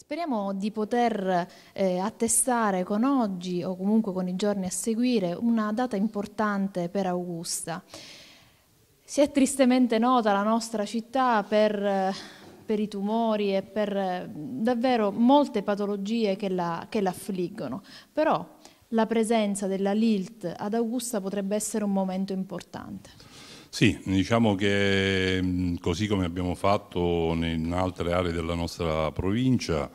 Speriamo di poter eh, attestare con oggi o comunque con i giorni a seguire una data importante per Augusta. Si è tristemente nota la nostra città per, eh, per i tumori e per eh, davvero molte patologie che la, che affliggono, però la presenza della LILT ad Augusta potrebbe essere un momento importante. Sì, diciamo che mm, così come abbiamo fatto in altre aree della nostra provincia,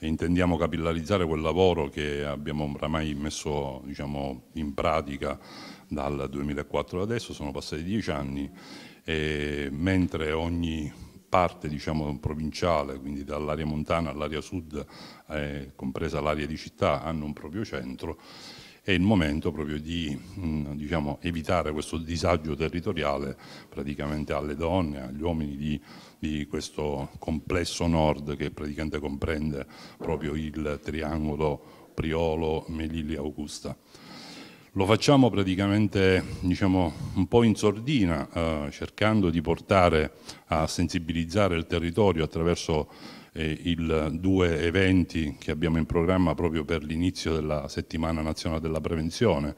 intendiamo capillarizzare quel lavoro che abbiamo oramai messo diciamo, in pratica dal 2004 ad adesso, sono passati dieci anni, e mentre ogni parte diciamo, provinciale, quindi dall'area montana all'area sud, eh, compresa l'area di città, hanno un proprio centro è il momento proprio di mm, diciamo, evitare questo disagio territoriale praticamente alle donne, agli uomini di, di, questo complesso nord che praticamente comprende proprio il triangolo Priolo, Melilli, Augusta. Lo facciamo praticamente diciamo, un po' in sordina, eh, cercando di portare a sensibilizzare il territorio attraverso eh, il, due eventi che abbiamo in programma proprio per l'inizio della settimana nazionale della prevenzione,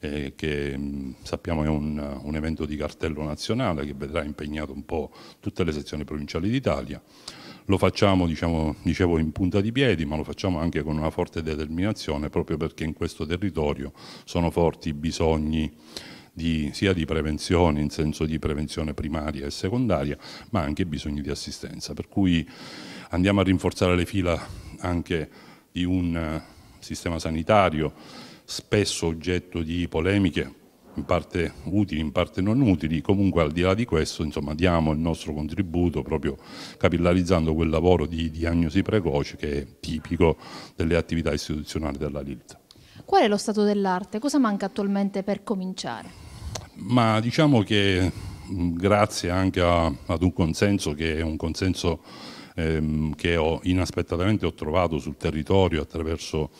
eh, che mh, mm, sappiamo è un, un, evento di cartello nazionale che vedrà impegnato un po' tutte le sezioni provinciali d'Italia. Lo facciamo, diciamo, dicevo, in punta di piedi, ma lo facciamo anche con una forte determinazione, proprio perché in questo territorio sono forti i bisogni di, sia di prevenzione in senso di prevenzione primaria e secondaria, ma anche bisogni di assistenza. Per cui andiamo a rinforzare le fila anche di un eh, sistema sanitario spesso oggetto di polemiche in parte utili, in parte non utili, comunque al di là di questo insomma, diamo il nostro contributo proprio capillarizzando quel lavoro di diagnosi precoce che è tipico delle attività istituzionali della LILT. Qual è lo stato dell'arte? Cosa manca attualmente per cominciare? ma diciamo che grazie anche a, ad un consenso che è un consenso ehm, che ho inaspettatamente ho trovato sul territorio attraverso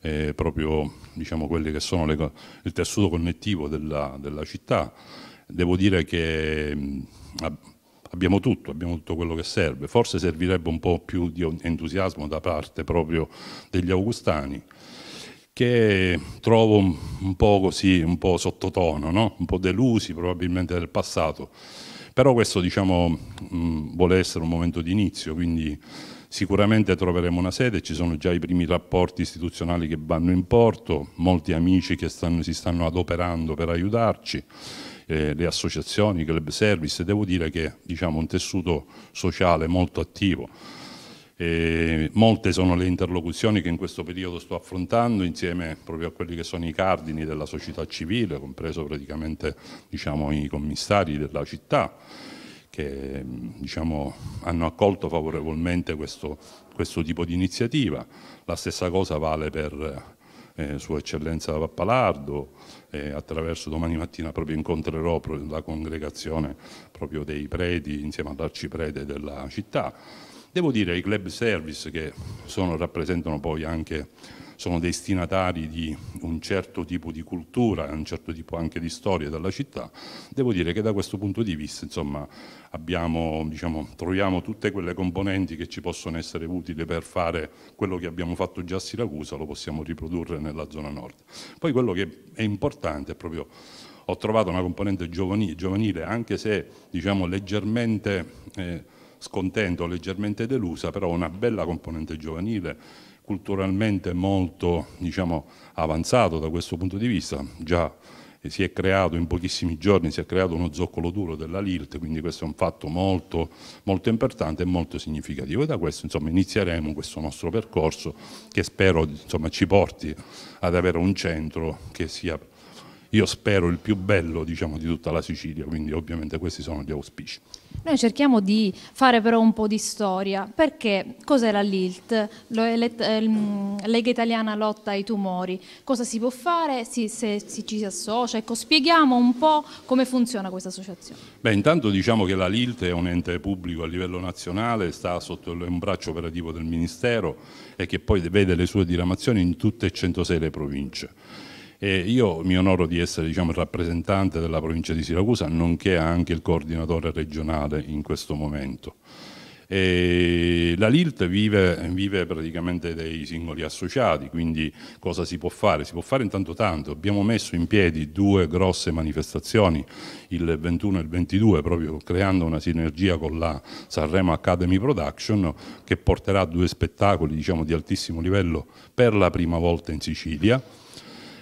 eh, proprio diciamo, quelle che sono le, il tessuto connettivo della, della città. Devo dire che mh, abbiamo tutto, abbiamo tutto quello che serve. Forse servirebbe un po' più di entusiasmo da parte proprio degli augustani che trovo un po' così, un po' sottotono, no? un po' delusi probabilmente del passato. Però questo diciamo, mh, mm, vuole essere un momento di inizio, quindi sicuramente troveremo una sede, ci sono già i primi rapporti istituzionali che vanno in porto, molti amici che stanno, si stanno adoperando per aiutarci, eh, le associazioni, i club service, devo dire che diciamo, un tessuto sociale molto attivo e molte sono le interlocuzioni che in questo periodo sto affrontando insieme proprio a quelli che sono i cardini della società civile, compreso praticamente diciamo, i commissari della città che diciamo, hanno accolto favorevolmente questo, questo, tipo di iniziativa. La stessa cosa vale per eh, Sua Eccellenza Pappalardo, eh, attraverso domani mattina proprio incontrerò proprio la congregazione proprio dei preti insieme all'arciprete della città Devo dire, che i club service che sono, rappresentano poi anche, sono destinatari di un certo tipo di cultura, un certo tipo anche di storia della città, devo dire che da questo punto di vista insomma, abbiamo, diciamo, troviamo tutte quelle componenti che ci possono essere utili per fare quello che abbiamo fatto già a Siracusa, lo possiamo riprodurre nella zona nord. Poi quello che è importante è proprio ho trovato una componente giovanile, anche se diciamo, leggermente eh, scontento, leggermente delusa, però una bella componente giovanile, culturalmente molto diciamo, avanzato da questo punto di vista, già si è creato in pochissimi giorni, si è creato uno zoccolo duro della LIRT, quindi questo è un fatto molto, molto importante e molto significativo. E da questo insomma, inizieremo questo nostro percorso che spero insomma, ci porti ad avere un centro che sia, io spero, il più bello diciamo, di tutta la Sicilia, quindi ovviamente questi sono gli auspici. Noi cerchiamo di fare però un po' di storia, perché cos'è la l'ILT, mm, Lega Italiana Lotta ai Tumori, cosa si può fare, si, se si, ci si associa, ecco spieghiamo un po' come funziona questa associazione. Beh intanto diciamo che la LILT è un ente pubblico a livello nazionale, sta sotto un braccio operativo del Ministero e che poi vede le sue diramazioni in tutte e 106 le province. E io mi onoro di essere diciamo, il rappresentante della provincia di Siracusa, nonché anche il coordinatore regionale in questo momento. E la LILT vive, vive, praticamente dei singoli associati, quindi cosa si può fare? Si può fare intanto tanto. Abbiamo messo in piedi due grosse manifestazioni, il 21 e il 22, proprio creando una sinergia con la Sanremo Academy Production, che porterà due spettacoli diciamo, di altissimo livello per la prima volta in Sicilia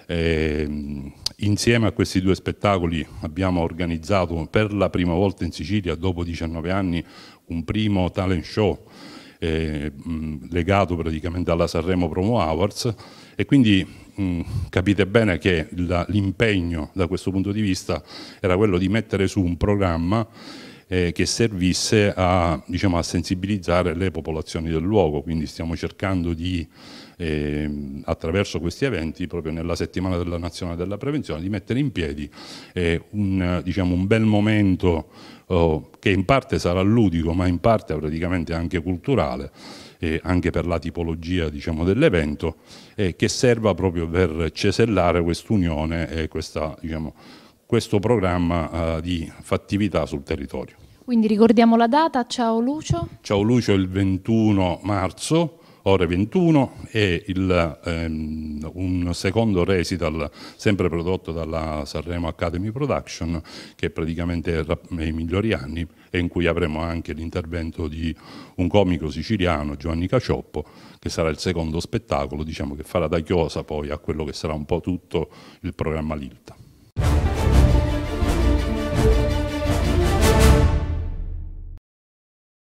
eh, insieme a questi due spettacoli abbiamo organizzato per la prima volta in Sicilia, dopo 19 anni, un primo talent show eh, mh, legato praticamente alla Sanremo Promo Awards e quindi mh, capite bene che l'impegno da questo punto di vista era quello di mettere su un programma eh, che servisse a, diciamo, a, sensibilizzare le popolazioni del luogo, quindi stiamo cercando di, eh, attraverso questi eventi, proprio nella settimana della nazionale della prevenzione, di mettere in piedi eh, un, diciamo, un, bel momento oh, che in parte sarà ludico, ma in parte praticamente anche culturale, anche per la tipologia diciamo, dell'evento, che serva proprio per cesellare quest'unione e questa, diciamo, questo programma uh, di fattività sul territorio. Quindi ricordiamo la data, ciao Lucio. Ciao Lucio, il 21 marzo, ore 21, e il, ehm, un secondo recital sempre prodotto dalla Sanremo Academy Production, che praticamente è nei migliori anni, e in cui avremo anche l'intervento di un comico siciliano, Giovanni Cacioppo, che sarà il secondo spettacolo, diciamo, che farà da chiosa poi a quello che sarà un po' tutto il programma Lilta.